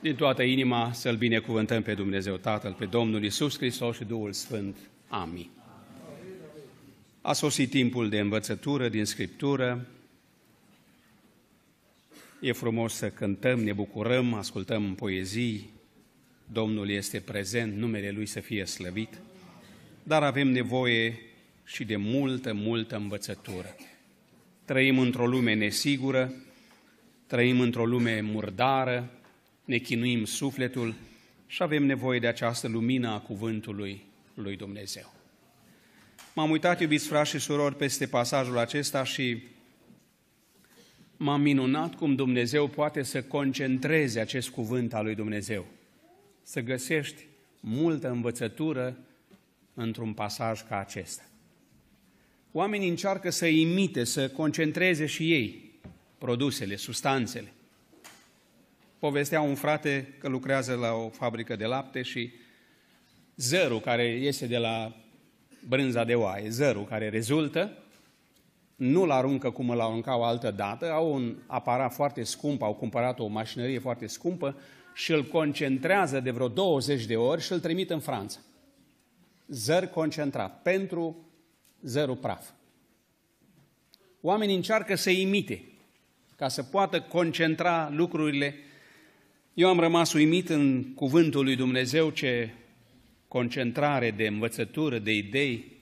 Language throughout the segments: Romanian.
din toată inima să-L binecuvântăm pe Dumnezeu Tatăl, pe Domnul Isus Hristos și Duhul Sfânt. Amin. A sosit timpul de învățătură din Scriptură. E frumos să cântăm, ne bucurăm, ascultăm poezii. Domnul este prezent, numele Lui să fie slăvit. Dar avem nevoie și de multă, multă învățătură. Trăim într-o lume nesigură, trăim într-o lume murdară, ne chinuim sufletul și avem nevoie de această lumină a cuvântului lui Dumnezeu. M-am uitat, iubiți frați și surori, peste pasajul acesta și m-am minunat cum Dumnezeu poate să concentreze acest cuvânt al lui Dumnezeu. Să găsești multă învățătură într-un pasaj ca acesta. Oamenii încearcă să imite, să concentreze și ei produsele, substanțele povestea un frate că lucrează la o fabrică de lapte și zărul care iese de la brânza de oaie, zărul care rezultă, nu-l aruncă cum îl aruncau altă dată, au un aparat foarte scump, au cumpărat o mașinărie foarte scumpă și îl concentrează de vreo 20 de ori și îl trimit în Franța. Zăr concentrat pentru zărul praf. Oamenii încearcă să imite ca să poată concentra lucrurile eu am rămas uimit în cuvântul lui Dumnezeu ce concentrare de învățătură, de idei,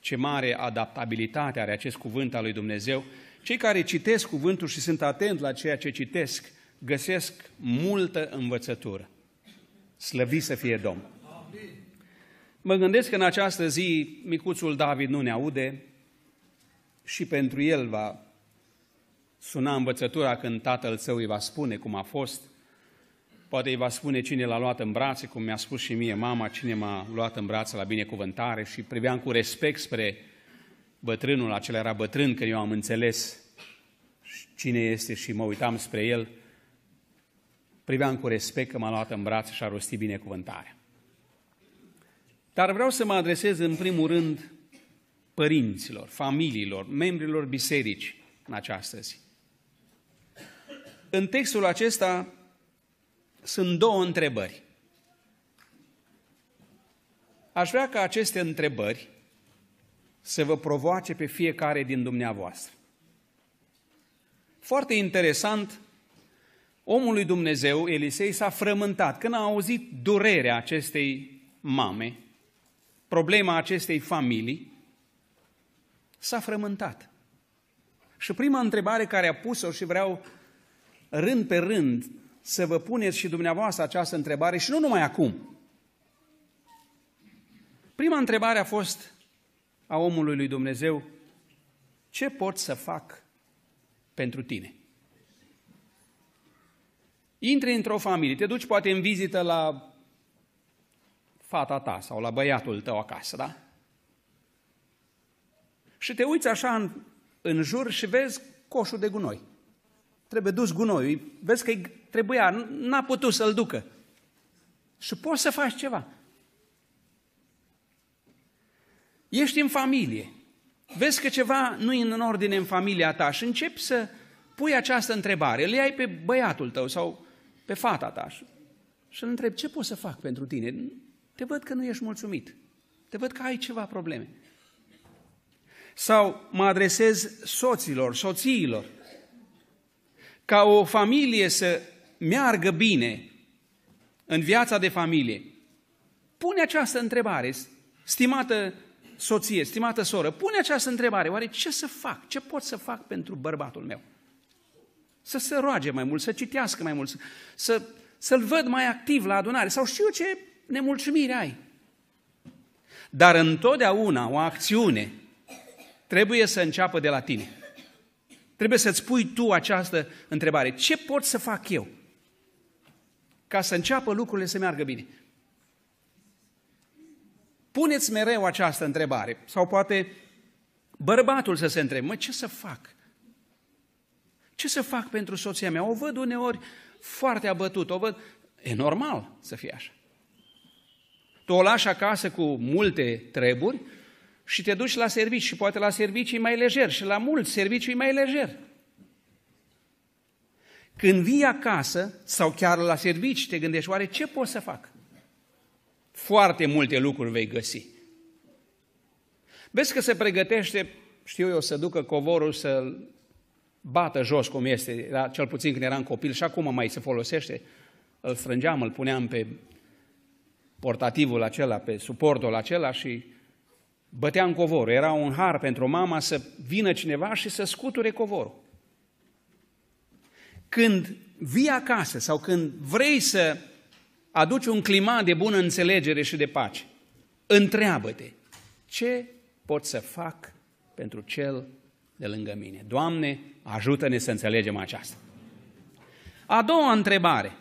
ce mare adaptabilitate are acest cuvânt al lui Dumnezeu. Cei care citesc cuvântul și sunt atenți la ceea ce citesc, găsesc multă învățătură. Slăvi să fie Domn! Mă gândesc că în această zi micuțul David nu ne aude și pentru el va suna învățătura când tatăl său îi va spune cum a fost, poate îi va spune cine l-a luat în brațe, cum mi-a spus și mie mama, cine m-a luat în brațe la binecuvântare și priveam cu respect spre bătrânul, acela era bătrân, că eu am înțeles cine este și mă uitam spre el, priveam cu respect că m-a luat în brațe și a rostit binecuvântarea. Dar vreau să mă adresez în primul rând părinților, familiilor, membrilor biserici în această zi. În textul acesta sunt două întrebări. Aș vrea ca aceste întrebări să vă provoace pe fiecare din dumneavoastră. Foarte interesant, omul lui Dumnezeu, Elisei, s-a frământat când a auzit durerea acestei mame, problema acestei familii, s-a frământat. Și prima întrebare care a pus-o și vreau rând pe rând, să vă puneți și dumneavoastră această întrebare și nu numai acum. Prima întrebare a fost a omului lui Dumnezeu, ce pot să fac pentru tine? Intri într-o familie, te duci poate în vizită la fata ta sau la băiatul tău acasă, da? Și te uiți așa în, în jur și vezi coșul de gunoi. Trebuie dus gunoiul. Vezi că trebuia, n-a putut să-l ducă. Și poți să faci ceva. Ești în familie. Vezi că ceva nu e în ordine în familia ta și începi să pui această întrebare. Le ai pe băiatul tău sau pe fata ta și îl întrebi ce pot să fac pentru tine. Te văd că nu ești mulțumit. Te văd că ai ceva probleme. Sau mă adresez soților, soțiilor ca o familie să meargă bine în viața de familie, pune această întrebare, stimată soție, stimată soră, pune această întrebare, oare ce să fac, ce pot să fac pentru bărbatul meu? Să se roage mai mult, să citească mai mult, să, să, să-l văd mai activ la adunare, sau știu ce nemulțumire ai. Dar întotdeauna o acțiune trebuie să înceapă de la tine. Trebuie să-ți pui tu această întrebare. Ce pot să fac eu ca să înceapă lucrurile să meargă bine? Puneți mereu această întrebare. Sau poate bărbatul să se întrebe, mă, ce să fac? Ce să fac pentru soția mea? O văd uneori foarte abătut, o văd... E normal să fie așa. Tu o lași acasă cu multe treburi și te duci la servici și poate la servicii mai lejer și la mulți servicii mai lejer. Când vii acasă sau chiar la servici, te gândești, oare ce pot să fac? Foarte multe lucruri vei găsi. Vezi că se pregătește, știu eu, să ducă covorul să-l bată jos cum este, la, cel puțin când eram copil și acum mai se folosește. Îl frângeam, îl puneam pe portativul acela, pe suportul acela și bătea în covor. Era un har pentru mama să vină cineva și să scuture covorul. Când vii acasă sau când vrei să aduci un climat de bună înțelegere și de pace, întreabă-te, ce pot să fac pentru cel de lângă mine? Doamne, ajută-ne să înțelegem aceasta. A doua întrebare.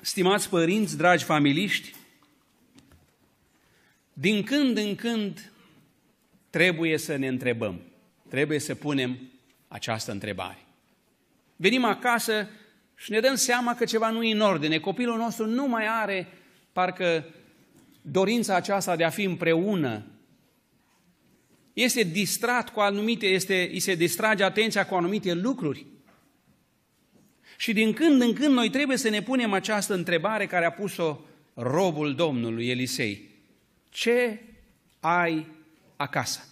Stimați părinți, dragi familiști, din când în când trebuie să ne întrebăm, trebuie să punem această întrebare. Venim acasă și ne dăm seama că ceva nu e în ordine. Copilul nostru nu mai are, parcă, dorința aceasta de a fi împreună. Este distrat cu anumite, este, îi se distrage atenția cu anumite lucruri. Și din când în când noi trebuie să ne punem această întrebare care a pus-o robul Domnului Elisei ce ai acasă.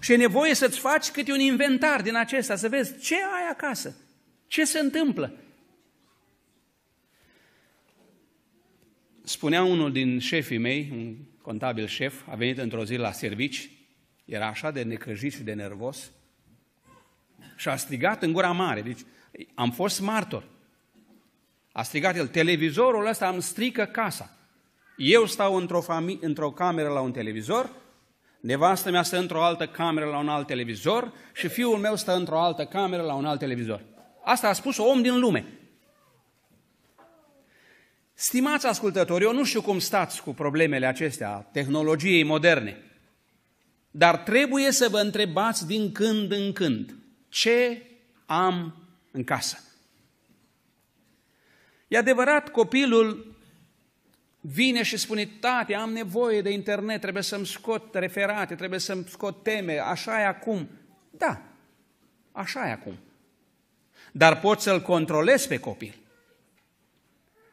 Și e nevoie să-ți faci câte un inventar din acesta, să vezi ce ai acasă, ce se întâmplă. Spunea unul din șefii mei, un contabil șef, a venit într-o zi la servici, era așa de necăjit și de nervos, și a strigat în gura mare, deci am fost martor. A strigat el, televizorul ăsta îmi strică casa. Eu stau într-o, fami- într-o cameră la un televizor, nevastă mea stă într-o altă cameră la un alt televizor și fiul meu stă într-o altă cameră la un alt televizor. Asta a spus om din lume. Stimați ascultători, eu nu știu cum stați cu problemele acestea, tehnologiei moderne, dar trebuie să vă întrebați din când în când ce am în casă. E adevărat, copilul vine și spune, tate, am nevoie de internet, trebuie să-mi scot referate, trebuie să-mi scot teme, așa e acum. Da, așa e acum. Dar poți să-l controlezi pe copil.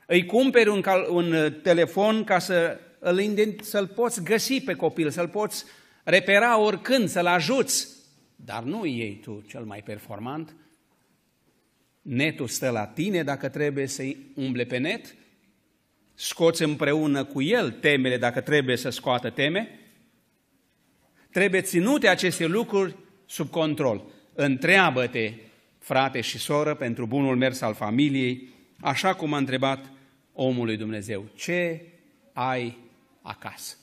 Îi cumperi un, cal- un uh, telefon ca să îl, să-l poți găsi pe copil, să-l poți repera oricând, să-l ajuți. Dar nu ei tu cel mai performant. Netul stă la tine dacă trebuie să umble pe net – scoți împreună cu el temele, dacă trebuie să scoată teme, trebuie ținute aceste lucruri sub control. Întreabă-te, frate și soră, pentru bunul mers al familiei, așa cum a întrebat omul lui Dumnezeu. Ce ai acasă?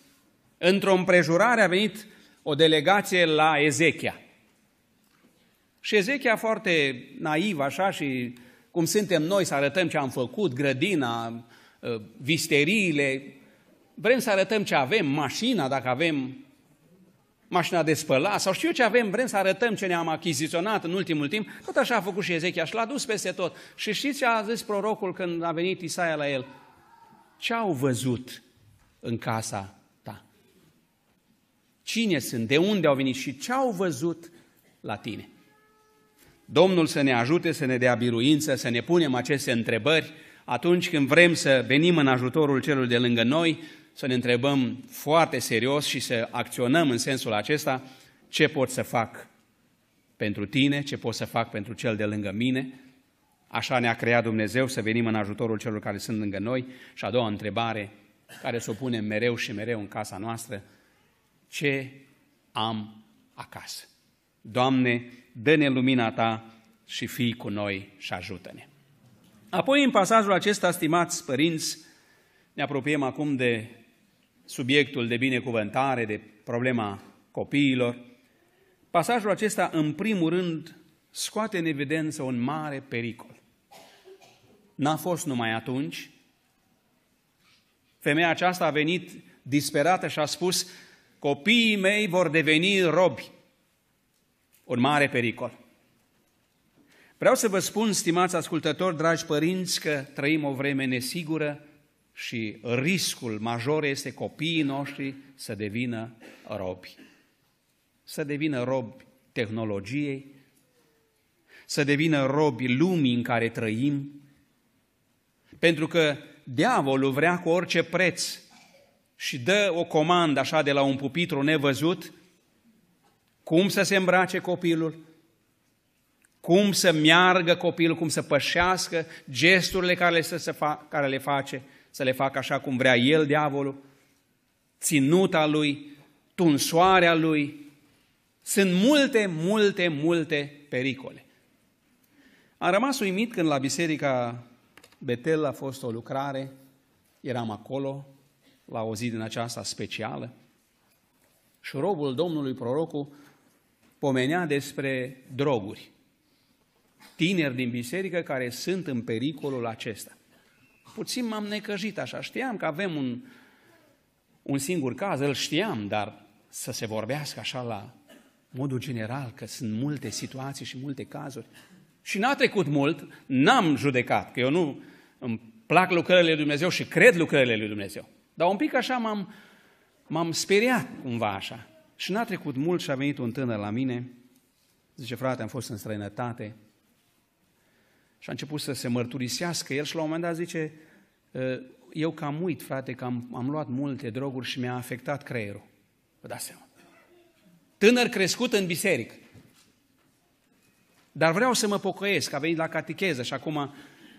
Într-o împrejurare a venit o delegație la Ezechia. Și Ezechia foarte naiv așa și cum suntem noi să arătăm ce am făcut, grădina, Uh, visteriile, vrem să arătăm ce avem, mașina, dacă avem mașina de spălat, sau știu eu ce avem, vrem să arătăm ce ne-am achiziționat în ultimul timp, tot așa a făcut și Ezechia și l-a dus peste tot. Și știți ce a zis prorocul când a venit Isaia la el? Ce au văzut în casa ta? Cine sunt? De unde au venit? Și ce au văzut la tine? Domnul să ne ajute, să ne dea biruință, să ne punem aceste întrebări, atunci când vrem să venim în ajutorul celor de lângă noi, să ne întrebăm foarte serios și să acționăm în sensul acesta ce pot să fac pentru tine, ce pot să fac pentru cel de lângă mine. Așa ne-a creat Dumnezeu să venim în ajutorul celor care sunt lângă noi. Și a doua întrebare, care să o punem mereu și mereu în casa noastră, ce am acasă? Doamne, dă-ne lumina Ta și fii cu noi și ajută-ne. Apoi, în pasajul acesta, stimați părinți, ne apropiem acum de subiectul de binecuvântare, de problema copiilor. Pasajul acesta, în primul rând, scoate în evidență un mare pericol. N-a fost numai atunci. Femeia aceasta a venit disperată și a spus, copiii mei vor deveni robi. Un mare pericol. Vreau să vă spun, stimați ascultători, dragi părinți, că trăim o vreme nesigură și riscul major este copiii noștri să devină robi. Să devină robi tehnologiei, să devină robi lumii în care trăim, pentru că diavolul vrea cu orice preț și dă o comandă așa de la un pupitru nevăzut, cum să se îmbrace copilul, cum să meargă copilul, cum să pășească gesturile care le, să, fa, care le face, să le facă așa cum vrea el, diavolul, ținuta lui, tunsoarea lui. Sunt multe, multe, multe pericole. Am rămas uimit când la biserica Betel a fost o lucrare, eram acolo, la o zi din aceasta specială, și robul Domnului prorocul pomenea despre droguri tineri din biserică care sunt în pericolul acesta. Puțin m-am necăjit așa, știam că avem un, un singur caz, îl știam, dar să se vorbească așa la modul general, că sunt multe situații și multe cazuri. Și n-a trecut mult, n-am judecat, că eu nu îmi plac lucrările lui Dumnezeu și cred lucrările lui Dumnezeu. Dar un pic așa m-am, m-am speriat cumva așa. Și n-a trecut mult și a venit un tânăr la mine, zice, frate, am fost în străinătate, și a început să se mărturisească el și la un moment dat zice, ă, eu cam uit, frate, că am, am luat multe droguri și mi-a afectat creierul. Vă dați seama. Tânăr crescut în biserică. Dar vreau să mă pocăiesc, a venit la catecheză și acum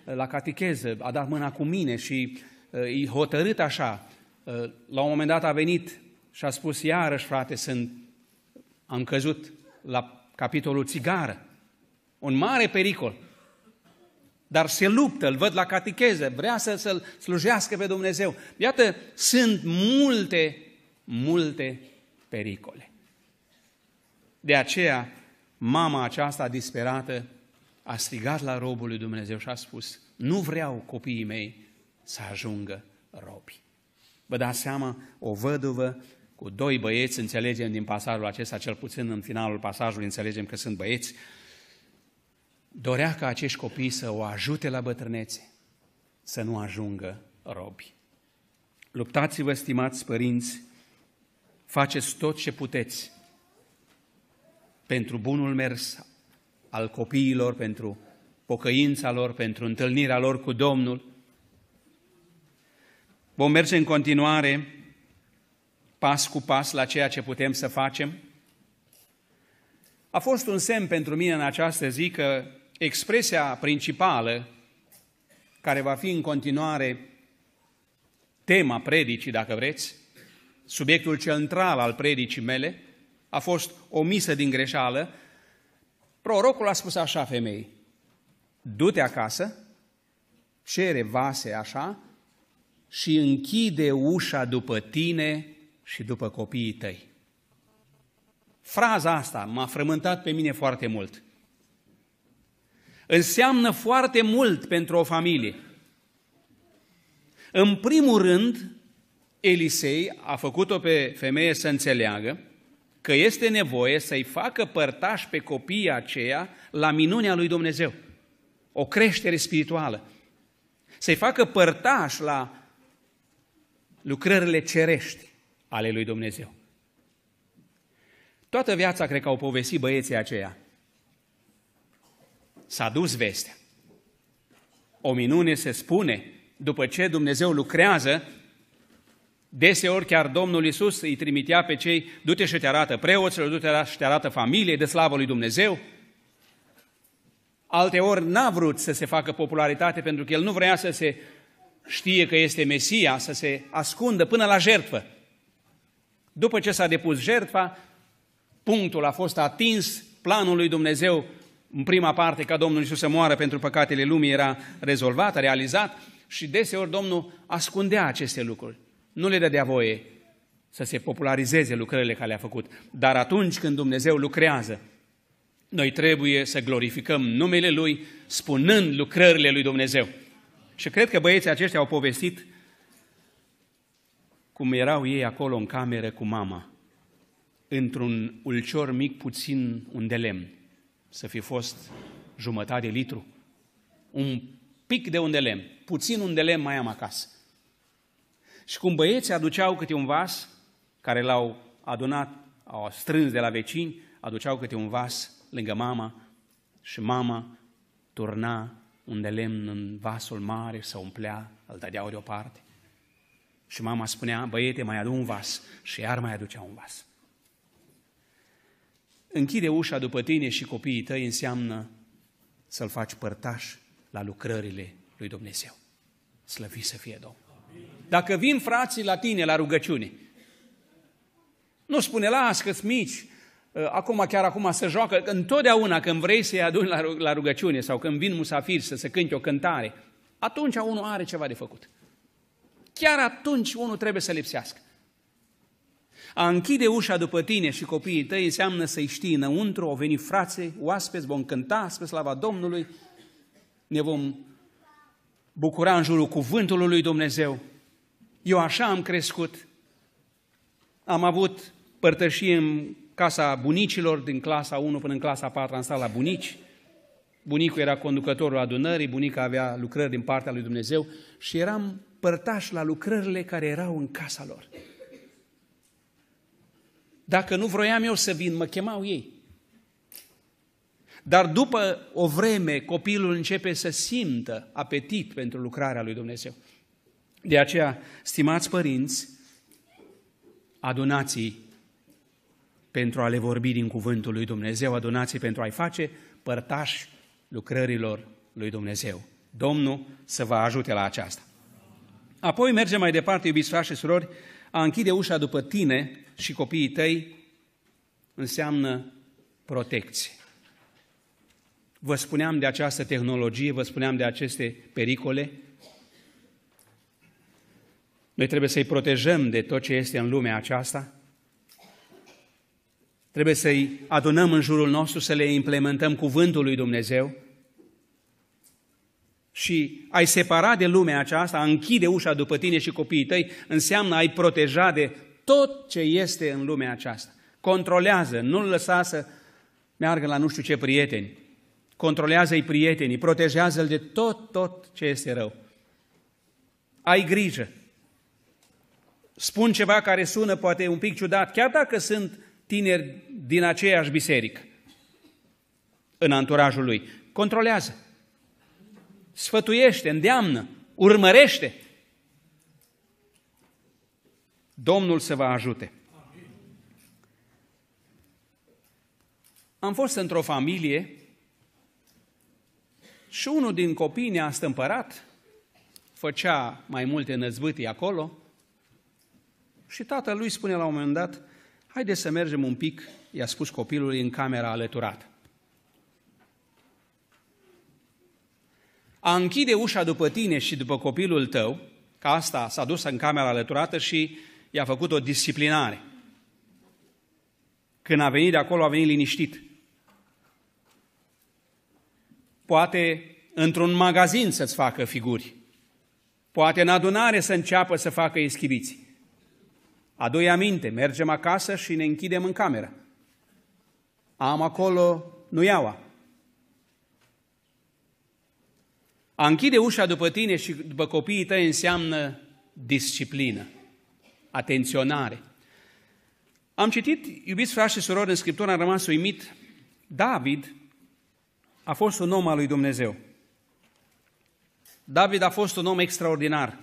la catecheză, a dat mâna cu mine și e ă, hotărât așa. Ă, la un moment dat a venit și a spus, iarăși, frate, sunt, am căzut la capitolul țigară. Un mare pericol dar se luptă, îl văd la catecheze, vrea să, să-L slujească pe Dumnezeu. Iată, sunt multe, multe pericole. De aceea, mama aceasta disperată a strigat la robul lui Dumnezeu și a spus, nu vreau copiii mei să ajungă robi. Vă dați seama, o văduvă cu doi băieți, înțelegem din pasajul acesta, cel puțin în finalul pasajului înțelegem că sunt băieți, dorea ca acești copii să o ajute la bătrânețe, să nu ajungă robi. Luptați-vă, stimați părinți, faceți tot ce puteți pentru bunul mers al copiilor, pentru pocăința lor, pentru întâlnirea lor cu Domnul. Vom merge în continuare pas cu pas la ceea ce putem să facem. A fost un semn pentru mine în această zi că expresia principală, care va fi în continuare tema predicii, dacă vreți, subiectul central al predicii mele, a fost omisă din greșeală. Prorocul a spus așa femei, du-te acasă, cere vase așa și închide ușa după tine și după copiii tăi. Fraza asta m-a frământat pe mine foarte mult – înseamnă foarte mult pentru o familie. În primul rând, Elisei a făcut-o pe femeie să înțeleagă că este nevoie să-i facă părtaș pe copiii aceia la minunea lui Dumnezeu, o creștere spirituală, să-i facă părtaș la lucrările cerești ale lui Dumnezeu. Toată viața cred că au povestit băieții aceia S-a dus vestea. O minune se spune, după ce Dumnezeu lucrează, deseori chiar Domnul Iisus îi trimitea pe cei, du-te și te arată preoților, du-te și te arată familie de slavă lui Dumnezeu, Alte ori n-a vrut să se facă popularitate pentru că el nu vrea să se știe că este Mesia, să se ascundă până la jertfă. După ce s-a depus jertfa, punctul a fost atins, planul lui Dumnezeu în prima parte ca Domnul Iisus să moară pentru păcatele lumii era rezolvat, realizat și deseori Domnul ascundea aceste lucruri. Nu le dădea voie să se popularizeze lucrările care le-a făcut. Dar atunci când Dumnezeu lucrează, noi trebuie să glorificăm numele Lui, spunând lucrările Lui Dumnezeu. Și cred că băieții aceștia au povestit cum erau ei acolo în cameră cu mama, într-un ulcior mic puțin un de lemn să fi fost jumătate de litru, un pic de un de lemn, puțin un de lemn mai am acasă. Și cum băieții aduceau câte un vas, care l-au adunat, au strâns de la vecini, aduceau câte un vas lângă mama și mama turna un de lemn în vasul mare, să umplea, îl dădeau deoparte. Și mama spunea, băiete, mai adu un vas. Și iar mai aducea un vas închide ușa după tine și copiii tăi înseamnă să-L faci părtaș la lucrările lui Dumnezeu. Slăvi să fie Domnul. Dacă vin frații la tine la rugăciune, nu spune, las că mici, ă, acum, chiar acum să joacă, întotdeauna când vrei să-i aduni la rugăciune sau când vin musafiri să se cânte o cântare, atunci unul are ceva de făcut. Chiar atunci unul trebuie să lipsească. A închide ușa după tine și copiii tăi înseamnă să-i știi înăuntru, au venit frațe, oaspeți, vom cânta spre slava Domnului, ne vom bucura în jurul cuvântului lui Dumnezeu. Eu așa am crescut. Am avut părtășie în casa bunicilor din clasa 1 până în clasa 4, am stat la bunici. Bunicul era conducătorul adunării, bunica avea lucrări din partea lui Dumnezeu și eram părtași la lucrările care erau în casa lor. Dacă nu vroiam eu să vin, mă chemau ei. Dar după o vreme, copilul începe să simtă apetit pentru lucrarea lui Dumnezeu. De aceea, stimați părinți, adunați pentru a le vorbi din cuvântul lui Dumnezeu, adunați pentru a-i face părtași lucrărilor lui Dumnezeu. Domnul să vă ajute la aceasta. Apoi mergem mai departe, iubiți frași și surori, a închide ușa după tine și copiii tăi înseamnă protecție. Vă spuneam de această tehnologie, vă spuneam de aceste pericole. Noi trebuie să-i protejăm de tot ce este în lumea aceasta. Trebuie să-i adunăm în jurul nostru, să le implementăm cuvântul lui Dumnezeu. Și ai separa de lumea aceasta, închide ușa după tine și copiii tăi, înseamnă ai proteja de tot ce este în lumea aceasta. Controlează, nu-l lăsa să meargă la nu știu ce prieteni. Controlează-i prietenii, protejează-l de tot, tot ce este rău. Ai grijă. Spun ceva care sună poate un pic ciudat, chiar dacă sunt tineri din aceeași biserică, în anturajul lui. Controlează. Sfătuiește, îndeamnă, urmărește Domnul să vă ajute. Am fost într-o familie și unul din copii ne-a stâmpărat, făcea mai multe năzbâtii acolo și tatăl lui spune la un moment dat, haide să mergem un pic, i-a spus copilului în camera alăturată. A închide ușa după tine și după copilul tău, că asta s-a dus în camera alăturată și i-a făcut o disciplinare. Când a venit de acolo, a venit liniștit. Poate într-un magazin să-ți facă figuri. Poate în adunare să înceapă să facă eschibiți. A doua aminte, mergem acasă și ne închidem în cameră. Am acolo nuiaua. A închide ușa după tine și după copiii tăi înseamnă disciplină atenționare. Am citit, iubiți frați și surori, în Scriptura am rămas uimit, David a fost un om al lui Dumnezeu. David a fost un om extraordinar,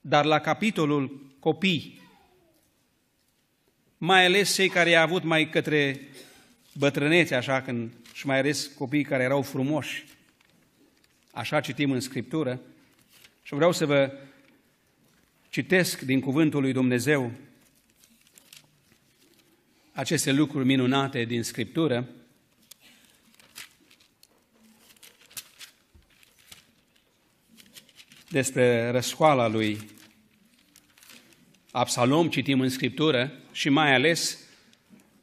dar la capitolul copii, mai ales cei care i-a avut mai către bătrânețe, așa, când, și mai ales copiii care erau frumoși, așa citim în Scriptură, și vreau să vă Citesc din cuvântul lui Dumnezeu aceste lucruri minunate din Scriptură, despre răscoala lui Absalom citim în Scriptură și mai ales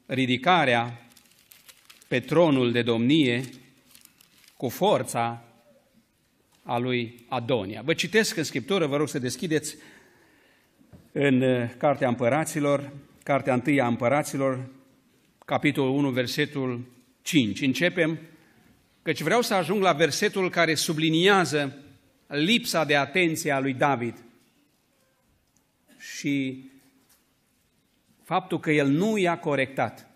ridicarea pe tronul de domnie cu forța a lui Adonia. Vă citesc în Scriptură, vă rog să deschideți în eh, Cartea Împăraților, Cartea 1 a Împăraților, capitolul 1, versetul 5. Începem, căci vreau să ajung la versetul care subliniază lipsa de atenție a lui David și faptul că el nu i-a corectat.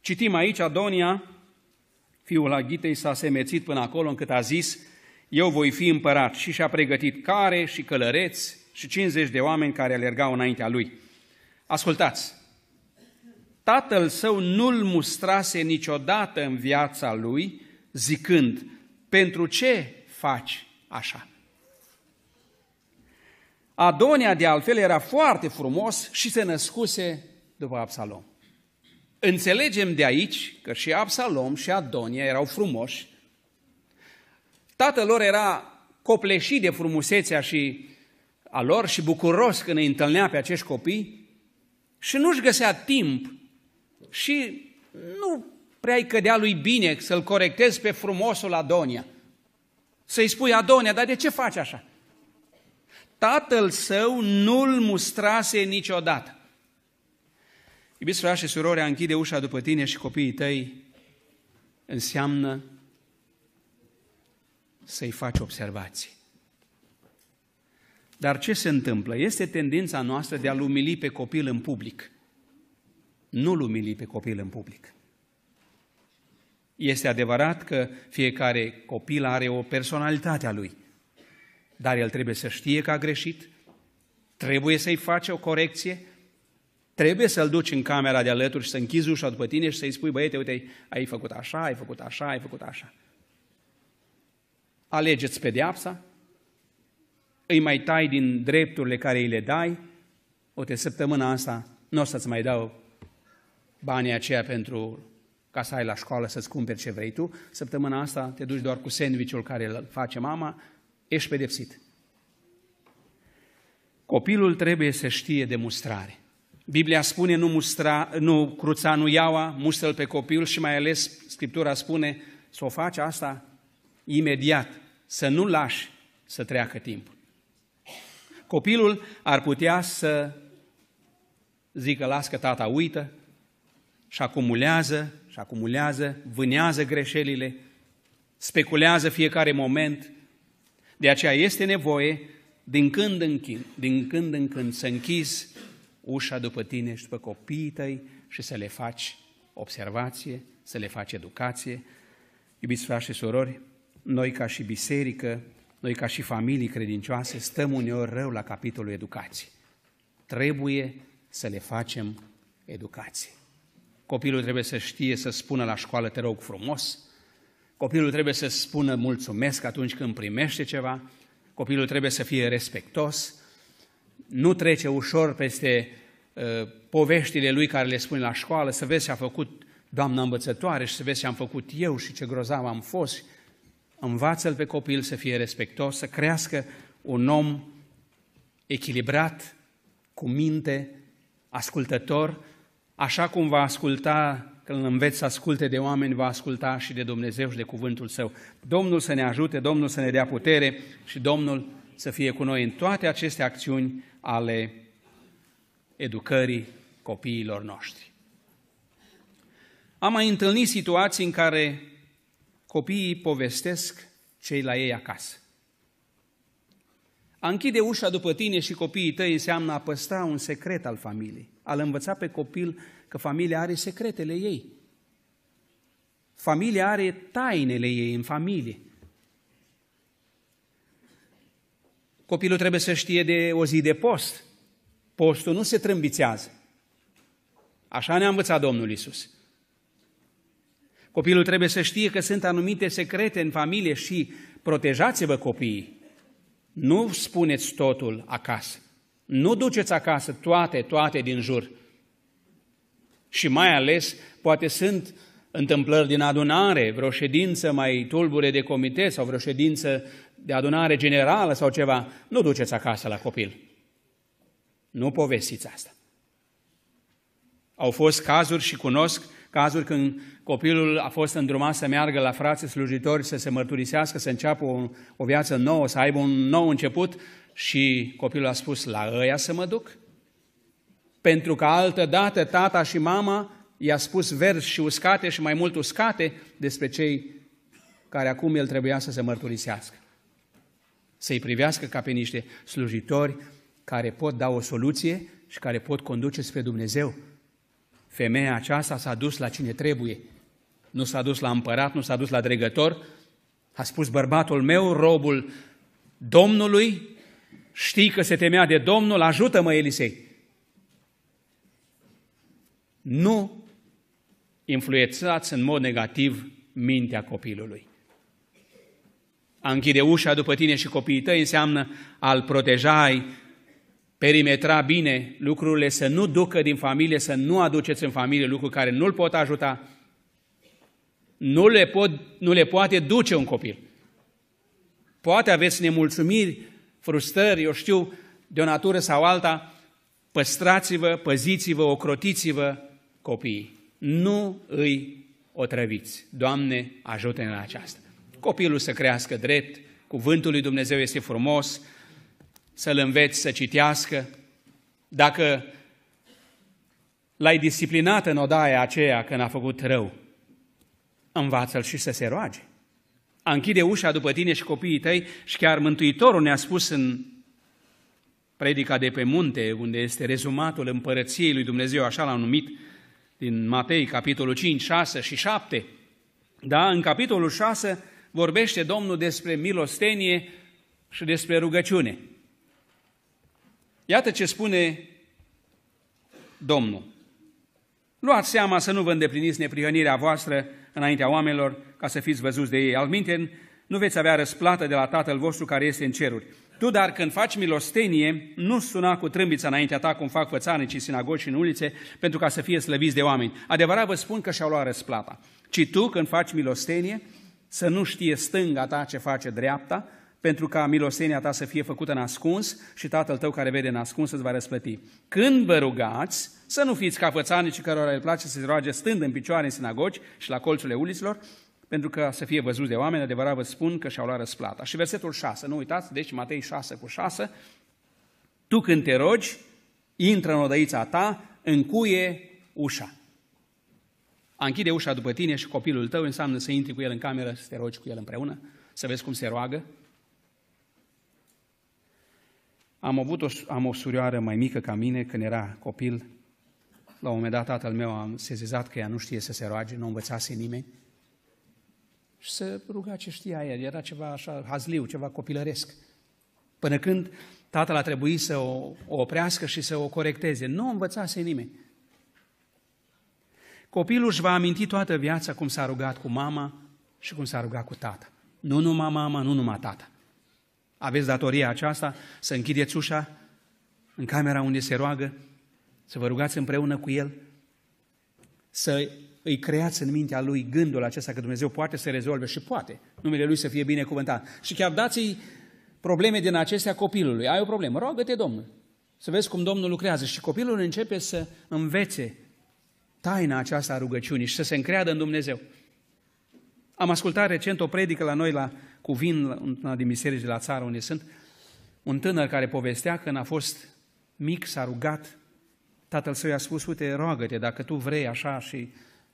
Citim aici, Adonia, fiul Agitei, s-a semețit până acolo încât a zis, eu voi fi împărat și și-a pregătit care și călăreți și 50 de oameni care alergau înaintea lui. Ascultați! Tatăl său nu-l mustrase niciodată în viața lui, zicând, pentru ce faci așa? Adonia, de altfel, era foarte frumos și se născuse după Absalom. Înțelegem de aici că și Absalom și Adonia erau frumoși. Tatăl lor era copleșit de frumusețea și a lor și bucuros când îi întâlnea pe acești copii și nu-și găsea timp și nu prea îi cădea lui bine să-l corectezi pe frumosul Adonia. Să-i spui, Adonia, dar de ce faci așa? Tatăl său nu-l mustrase niciodată. Iubiți frate și surori, a închide ușa după tine și copiii tăi înseamnă să-i faci observații. Dar ce se întâmplă? Este tendința noastră de a-l umili pe copil în public. Nu-l umili pe copil în public. Este adevărat că fiecare copil are o personalitate a lui, dar el trebuie să știe că a greșit, trebuie să-i face o corecție, trebuie să-l duci în camera de alături și să închizi ușa după tine și să-i spui, băiete, uite, ai făcut așa, ai făcut așa, ai făcut așa. Alegeți pedeapsa, îi mai tai din drepturile care îi le dai, o te săptămâna asta nu o să-ți mai dau banii aceia pentru ca să ai la școală să-ți cumperi ce vrei tu, săptămâna asta te duci doar cu sandvișul care îl face mama, ești pedepsit. Copilul trebuie să știe de mustrare. Biblia spune nu, mustra, nu cruța, nu iaua, mustră pe copil și mai ales Scriptura spune să o faci asta imediat, să nu lași să treacă timpul. Copilul ar putea să zică, las că tata uită și acumulează, și acumulează, vânează greșelile, speculează fiecare moment. De aceea este nevoie din când în când, din când, în când să închizi ușa după tine și după copiii tăi și să le faci observație, să le faci educație. Iubiți frați și surori, noi ca și biserică noi, ca și familii credincioase, stăm uneori rău la capitolul educație. Trebuie să le facem educație. Copilul trebuie să știe să spună la școală, te rog frumos. Copilul trebuie să spună mulțumesc atunci când primește ceva. Copilul trebuie să fie respectos. Nu trece ușor peste uh, poveștile lui care le spune la școală, să vezi ce a făcut doamna învățătoare și să vezi ce am făcut eu și ce grozav am fost învață-l pe copil să fie respectos, să crească un om echilibrat, cu minte, ascultător, așa cum va asculta, când îl înveți să asculte de oameni, va asculta și de Dumnezeu și de cuvântul Său. Domnul să ne ajute, Domnul să ne dea putere și Domnul să fie cu noi în toate aceste acțiuni ale educării copiilor noștri. Am mai întâlnit situații în care copiii povestesc cei la ei acasă. A închide ușa după tine și copiii tăi înseamnă a păstra un secret al familiei, al învăța pe copil că familia are secretele ei. Familia are tainele ei în familie. Copilul trebuie să știe de o zi de post. Postul nu se trâmbițează. Așa ne-a învățat Domnul Isus. Copilul trebuie să știe că sunt anumite secrete în familie și protejați-vă copiii. Nu spuneți totul acasă. Nu duceți acasă toate, toate din jur. Și mai ales, poate sunt întâmplări din adunare, vreo ședință mai tulbure de comitet sau vreo ședință de adunare generală sau ceva, nu duceți acasă la copil. Nu povestiți asta. Au fost cazuri și cunosc cazuri când copilul a fost îndrumat să meargă la frații slujitori, să se mărturisească, să înceapă o, o viață nouă, să aibă un nou început și copilul a spus, la ăia să mă duc? Pentru că altă dată tata și mama i-a spus verzi și uscate și mai mult uscate despre cei care acum el trebuia să se mărturisească. Să-i privească ca pe niște slujitori care pot da o soluție și care pot conduce spre Dumnezeu, femeia aceasta s-a dus la cine trebuie. Nu s-a dus la împărat, nu s-a dus la dregător. A spus bărbatul meu, robul Domnului, știi că se temea de Domnul, ajută-mă, Elisei. Nu influențați în mod negativ mintea copilului. A închide ușa după tine și copiii tăi înseamnă al protejai perimetra bine lucrurile, să nu ducă din familie, să nu aduceți în familie lucruri care nu-l pot ajuta, nu le, pot, nu le poate duce un copil. Poate aveți nemulțumiri, frustrări, eu știu, de o natură sau alta, păstrați-vă, păziți-vă, ocrotiți-vă copiii. Nu îi otrăviți. Doamne, ajută-ne la aceasta. Copilul să crească drept, cuvântul lui Dumnezeu este frumos, să-l înveți să citească, dacă l-ai disciplinat în odaia aceea când a făcut rău, învață-l și să se roage. A închide ușa după tine și copiii tăi și chiar Mântuitorul ne-a spus în predica de pe munte, unde este rezumatul împărăției lui Dumnezeu, așa l a numit, din Matei, capitolul 5, 6 și 7. Da, în capitolul 6 vorbește Domnul despre milostenie și despre rugăciune. Iată ce spune Domnul. Luați seama să nu vă îndepliniți neprihănirea voastră înaintea oamenilor, ca să fiți văzuți de ei. Alminte, nu veți avea răsplată de la Tatăl vostru care este în ceruri. Tu, dar când faci milostenie, nu suna cu trâmbița înaintea ta, cum fac și sinagogi și în ulițe, pentru ca să fie slăviți de oameni. Adevărat vă spun că și-au luat răsplata. Ci tu, când faci milostenie, să nu știe stânga ta ce face dreapta, pentru ca milosenia ta să fie făcută în ascuns și Tatăl tău care vede în ascuns îți va răsplăti. Când vă rugați, să nu fiți ca fățanici cărora le place să se roage stând în picioare în sinagogi și la colțurile uliților, pentru că să fie văzuți de oameni, adevărat vă spun că și-au luat răsplata. Și versetul 6, nu uitați, deci Matei 6 cu 6, tu când te rogi, intră în odăița ta, încuie ușa. A închide ușa după tine și copilul tău înseamnă să intri cu el în cameră, să te rogi cu el împreună, să vezi cum se roagă, am avut o, am o surioară mai mică ca mine când era copil. La un moment dat tatăl meu am sezizat că ea nu știe să se roage, nu învățase nimeni. Și să ruga ce știa el. Era ceva așa hazliu, ceva copilăresc. Până când tatăl a trebuit să o, o oprească și să o corecteze. Nu învățase nimeni. Copilul își va aminti toată viața cum s-a rugat cu mama și cum s-a rugat cu tata. Nu numai mama, nu numai tata. Aveți datoria aceasta să închideți ușa în camera unde se roagă, să vă rugați împreună cu El, să îi creați în mintea lui gândul acesta că Dumnezeu poate să rezolve și poate numele Lui să fie binecuvântat. Și chiar dați-i probleme din acestea copilului. Ai o problemă, roagă-te Domnul. Să vezi cum Domnul lucrează și copilul începe să învețe taina aceasta a rugăciunii și să se încreadă în Dumnezeu. Am ascultat recent o predică la noi la cu vin într-una din biserici de la țară unde sunt, un tânăr care povestea că când a fost mic, s-a rugat, tatăl său i-a spus, uite, roagă-te, dacă tu vrei așa și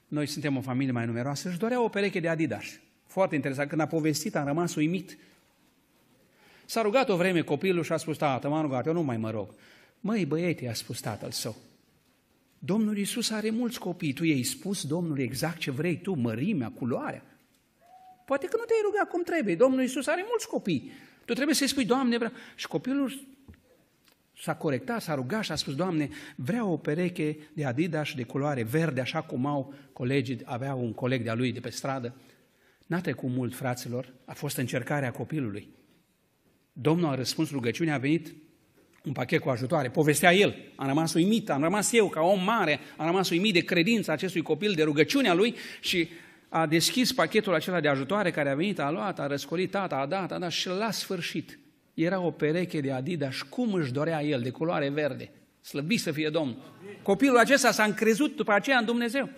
noi suntem o familie mai numeroasă, își dorea o pereche de Adidas. Foarte interesant, când a povestit, a rămas uimit. S-a rugat o vreme copilul și a spus, tată, m-am rugat, eu nu mai mă rog. Măi, băiete, a spus tatăl său, Domnul Iisus are mulți copii, tu i-ai spus Domnul exact ce vrei tu, mărimea, culoarea. Poate că nu te-ai rugat cum trebuie. Domnul Iisus are mulți copii. Tu trebuie să-i spui, Doamne, vreau... Și copilul s-a corectat, s-a rugat și a spus, Doamne, vreau o pereche de Adidas de culoare verde, așa cum au colegii, avea un coleg de-a lui de pe stradă. N-a trecut mult, fraților, a fost încercarea copilului. Domnul a răspuns rugăciunea, a venit un pachet cu ajutoare. Povestea el, am rămas uimit, am rămas eu ca om mare, am rămas uimit de credința acestui copil, de rugăciunea lui și a deschis pachetul acela de ajutoare care a venit, a luat, a răscolit tata, a dat, a dat și la sfârșit era o pereche de Adidas, cum își dorea el, de culoare verde. Slăbit să fie Domnul. Copilul acesta s-a încrezut după aceea în Dumnezeu.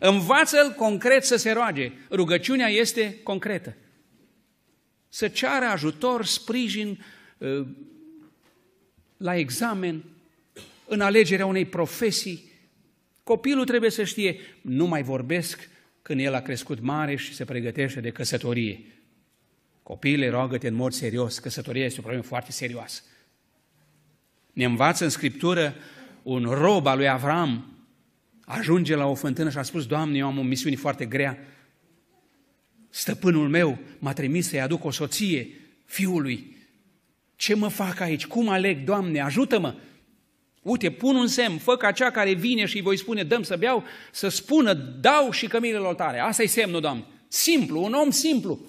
Învață-l concret să se roage. Rugăciunea este concretă. Să ceară ajutor, sprijin ă, la examen, în alegerea unei profesii. Copilul trebuie să știe, nu mai vorbesc când el a crescut mare și se pregătește de căsătorie. Copiile, roagă-te în mod serios, căsătoria este o problemă foarte serioasă. Ne învață în Scriptură un rob al lui Avram, ajunge la o fântână și a spus, Doamne, eu am o misiune foarte grea, stăpânul meu m-a trimis să-i aduc o soție fiului. Ce mă fac aici? Cum aleg? Doamne, ajută-mă! Uite, pun un semn, fă ca cea care vine și îi voi spune, dăm să beau, să spună, dau și cămilelor tare. asta e semnul, Doamne. Simplu, un om simplu.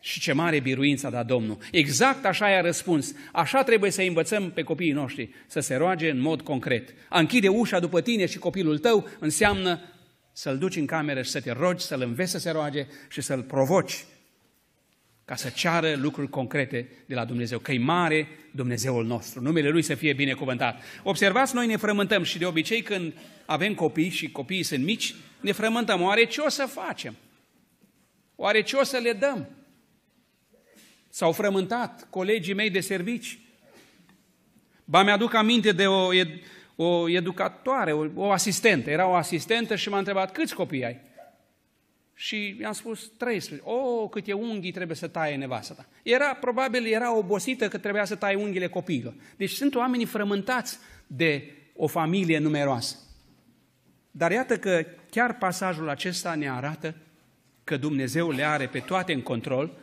Și ce mare a da Domnul. Exact așa i-a răspuns. Așa trebuie să învățăm pe copiii noștri să se roage în mod concret. A închide ușa după tine și copilul tău înseamnă să-l duci în cameră și să te rogi, să-l înveți să se roage și să-l provoci ca să ceară lucruri concrete de la Dumnezeu, că mare Dumnezeul nostru, numele Lui să fie binecuvântat. Observați, noi ne frământăm și de obicei când avem copii și copiii sunt mici, ne frământăm, oare ce o să facem? Oare ce o să le dăm? S-au frământat colegii mei de servici. Ba, mi-aduc aminte de o, o educatoare, o, o asistentă, era o asistentă și m-a întrebat, câți copii ai? și i-am spus 13. O, câte unghii trebuie să taie nevasta ta. Era, probabil, era obosită că trebuia să taie unghiile copiilor. Deci sunt oamenii frământați de o familie numeroasă. Dar iată că chiar pasajul acesta ne arată că Dumnezeu le are pe toate în control,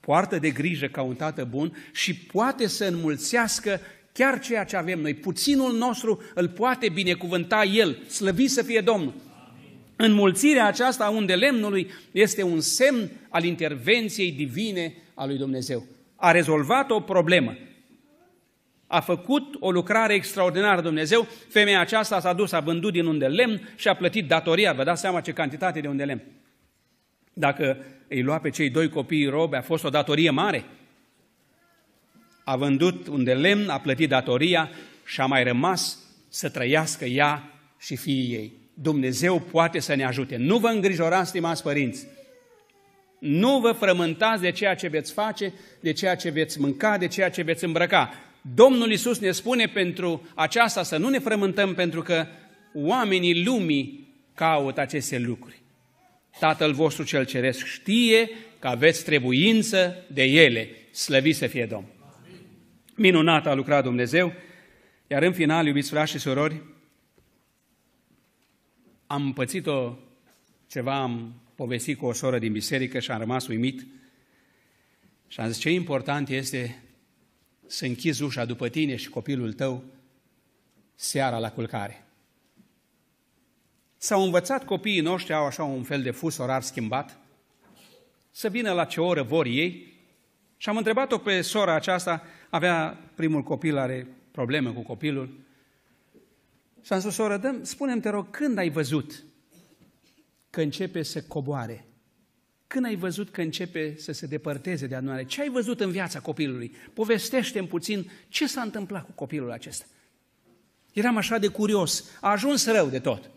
poartă de grijă ca un tată bun și poate să înmulțească chiar ceea ce avem noi. Puținul nostru îl poate binecuvânta El, slăvit să fie Domnul. Înmulțirea aceasta a unde lemnului este un semn al intervenției divine a lui Dumnezeu. A rezolvat o problemă. A făcut o lucrare extraordinară Dumnezeu. Femeia aceasta s-a dus, a vândut din unde lemn și a plătit datoria. Vă dați seama ce cantitate de unde lemn. Dacă îi lua pe cei doi copii robe, a fost o datorie mare. A vândut unde lemn, a plătit datoria și a mai rămas să trăiască ea și fiii ei. Dumnezeu poate să ne ajute. Nu vă îngrijorați, stimați părinți. Nu vă frământați de ceea ce veți face, de ceea ce veți mânca, de ceea ce veți îmbrăca. Domnul Isus ne spune pentru aceasta să nu ne frământăm pentru că oamenii lumii caut aceste lucruri. Tatăl vostru cel ceresc știe că aveți trebuință de ele. Slăvit să fie Domn! Minunat a lucrat Dumnezeu! Iar în final, iubiți frați și surori, am împățit-o ceva, am povestit cu o soră din biserică și am rămas uimit și am zis, ce important este să închizi ușa după tine și copilul tău seara la culcare. S-au învățat copiii noștri, au așa un fel de fus orar schimbat, să vină la ce oră vor ei. Și am întrebat-o pe sora aceasta, avea primul copil, are probleme cu copilul, și am spus, soră, dăm, spune-mi, te rog, când ai văzut că începe să coboare? Când ai văzut că începe să se depărteze de adunare? Ce ai văzut în viața copilului? Povestește-mi puțin ce s-a întâmplat cu copilul acesta. Eram așa de curios, a ajuns rău de tot.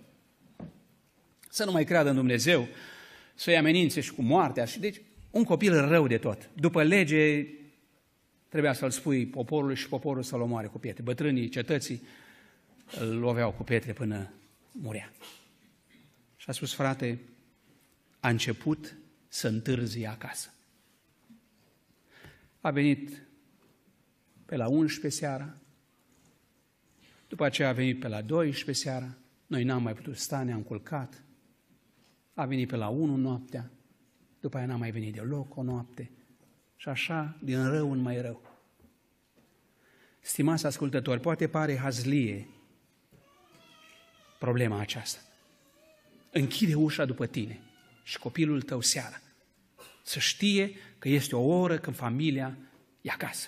Să nu mai creadă în Dumnezeu, să-i amenințe și cu moartea. Și deci, un copil rău de tot. După lege, trebuia să-l spui poporului și poporul să-l omoare cu pietre. Bătrânii cetății îl loveau cu pietre până murea. Și a spus, frate, a început să întârzi acasă. A venit pe la 11 seara, după aceea a venit pe la 12 seara, noi n-am mai putut sta, ne-am culcat, a venit pe la 1 noaptea, după aia n-a mai venit deloc o noapte și așa, din rău în mai rău. Stimați ascultători, poate pare hazlie problema aceasta. Închide ușa după tine și copilul tău seara. Să știe că este o oră când familia e acasă.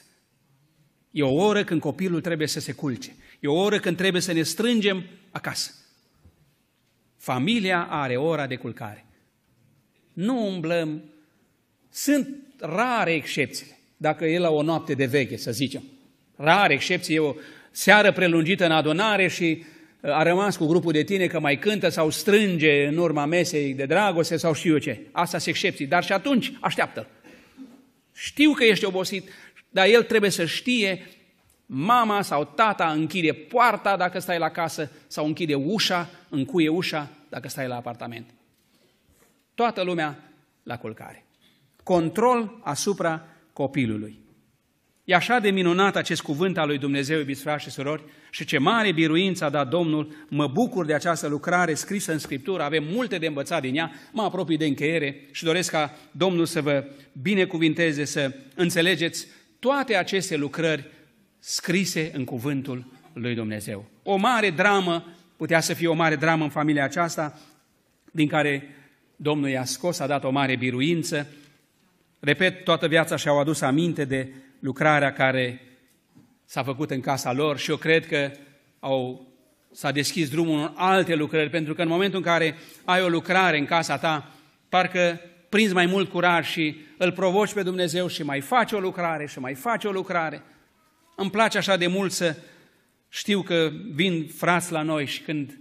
E o oră când copilul trebuie să se culce. E o oră când trebuie să ne strângem acasă. Familia are ora de culcare. Nu umblăm. Sunt rare excepțiile. Dacă e la o noapte de veche, să zicem. Rare excepții, e o seară prelungită în adunare și a rămas cu grupul de tine că mai cântă sau strânge în urma mesei de dragoste sau știu eu ce. Asta se excepții. Dar și atunci așteaptă. Știu că ești obosit, dar el trebuie să știe mama sau tata închide poarta dacă stai la casă sau închide ușa, încuie ușa dacă stai la apartament. Toată lumea la culcare. Control asupra copilului. E așa de minunat acest cuvânt al lui Dumnezeu, iubiți frați și surori, și ce mare biruință a dat Domnul, mă bucur de această lucrare scrisă în Scriptură, avem multe de învățat din ea, mă apropii de încheiere și doresc ca Domnul să vă binecuvinteze, să înțelegeți toate aceste lucrări scrise în cuvântul lui Dumnezeu. O mare dramă, putea să fie o mare dramă în familia aceasta, din care Domnul i-a scos, a dat o mare biruință. Repet, toată viața și-au adus aminte de lucrarea care s-a făcut în casa lor și eu cred că au, s-a deschis drumul în alte lucrări, pentru că în momentul în care ai o lucrare în casa ta, parcă prinzi mai mult curaj și îl provoci pe Dumnezeu și mai faci o lucrare și mai faci o lucrare. Îmi place așa de mult să știu că vin frați la noi și când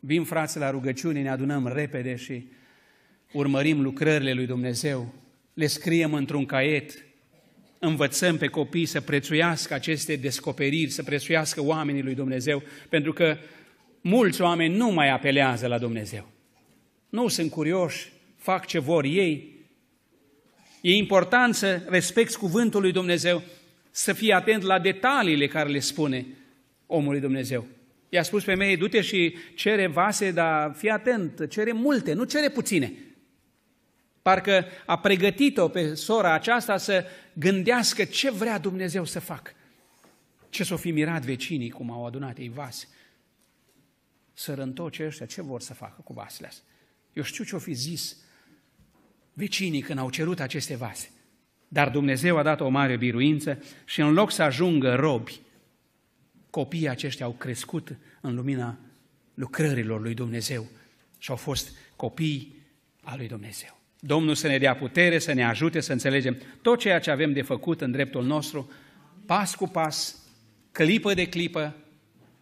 vin frați la rugăciune ne adunăm repede și urmărim lucrările lui Dumnezeu, le scriem într-un caiet, învățăm pe copii să prețuiască aceste descoperiri, să prețuiască oamenii lui Dumnezeu, pentru că mulți oameni nu mai apelează la Dumnezeu. Nu sunt curioși, fac ce vor ei. E important să respecti cuvântul lui Dumnezeu, să fii atent la detaliile care le spune omului Dumnezeu. I-a spus femeii, du-te și cere vase, dar fii atent, cere multe, nu cere puține. Parcă a pregătit-o pe sora aceasta să gândească ce vrea Dumnezeu să fac. Ce s-o fi mirat vecinii cum au adunat ei vase. Sărântoce ăștia, ce vor să facă cu vasele astea? Eu știu ce-o fi zis vecinii când au cerut aceste vase. Dar Dumnezeu a dat o mare biruință și în loc să ajungă robi, copiii aceștia au crescut în lumina lucrărilor lui Dumnezeu și au fost copii al lui Dumnezeu. Domnul să ne dea putere, să ne ajute să înțelegem tot ceea ce avem de făcut în dreptul nostru, pas cu pas, clipă de clipă,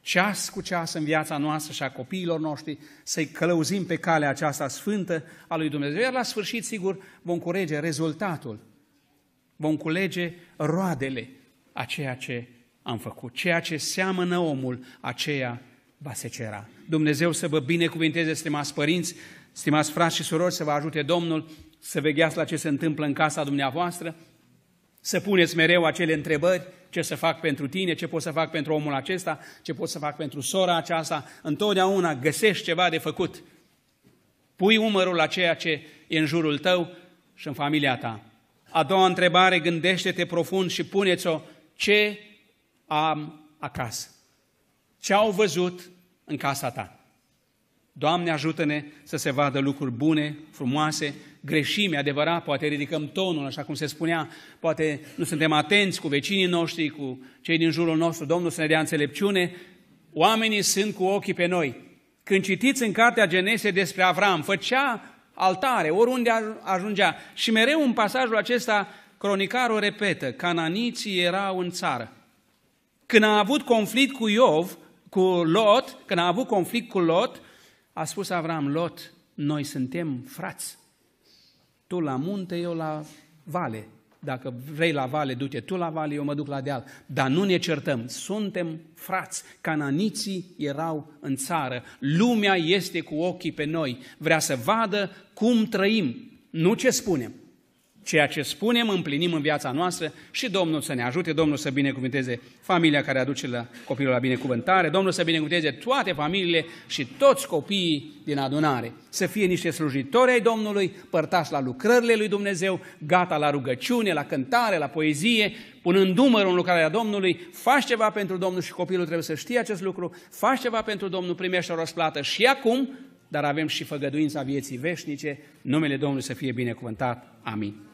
ceas cu ceas în viața noastră și a copiilor noștri, să-i călăuzim pe calea aceasta sfântă a lui Dumnezeu. Iar la sfârșit, sigur, vom culege rezultatul, vom culege roadele a ceea ce am făcut. Ceea ce seamănă omul, aceea va secera. Dumnezeu să vă binecuvinteze, stimați părinți, Stimați frați și surori, să vă ajute Domnul să vegheați la ce se întâmplă în casa dumneavoastră, să puneți mereu acele întrebări, ce să fac pentru tine, ce pot să fac pentru omul acesta, ce pot să fac pentru sora aceasta. Întotdeauna găsești ceva de făcut. Pui umărul la ceea ce e în jurul tău și în familia ta. A doua întrebare, gândește-te profund și puneți-o, ce am acasă? Ce au văzut în casa ta? Doamne, ajută-ne să se vadă lucruri bune, frumoase, greșimi, adevărat, poate ridicăm tonul, așa cum se spunea, poate nu suntem atenți cu vecinii noștri, cu cei din jurul nostru, Domnul să ne dea înțelepciune. Oamenii sunt cu ochii pe noi. Când citiți în cartea Genese despre Avram, făcea altare, oriunde ajungea. Și mereu în pasajul acesta, cronicarul repetă, cananiții erau în țară. Când a avut conflict cu Iov, cu Lot, când a avut conflict cu Lot, a spus Avram Lot, noi suntem frați. Tu la munte, eu la vale. Dacă vrei la vale, du-te tu la vale, eu mă duc la deal. Dar nu ne certăm, suntem frați. Cananiții erau în țară. Lumea este cu ochii pe noi. Vrea să vadă cum trăim, nu ce spunem ceea ce spunem, împlinim în viața noastră și Domnul să ne ajute, Domnul să binecuvânteze familia care aduce la copilul la binecuvântare, Domnul să binecuvânteze toate familiile și toți copiii din adunare. Să fie niște slujitori ai Domnului, părtași la lucrările lui Dumnezeu, gata la rugăciune, la cântare, la poezie, punând numărul în lucrarea Domnului, faci ceva pentru Domnul și copilul trebuie să știe acest lucru, faci ceva pentru Domnul, primește o răsplată și acum, dar avem și făgăduința vieții veșnice, numele Domnului să fie binecuvântat. Amin.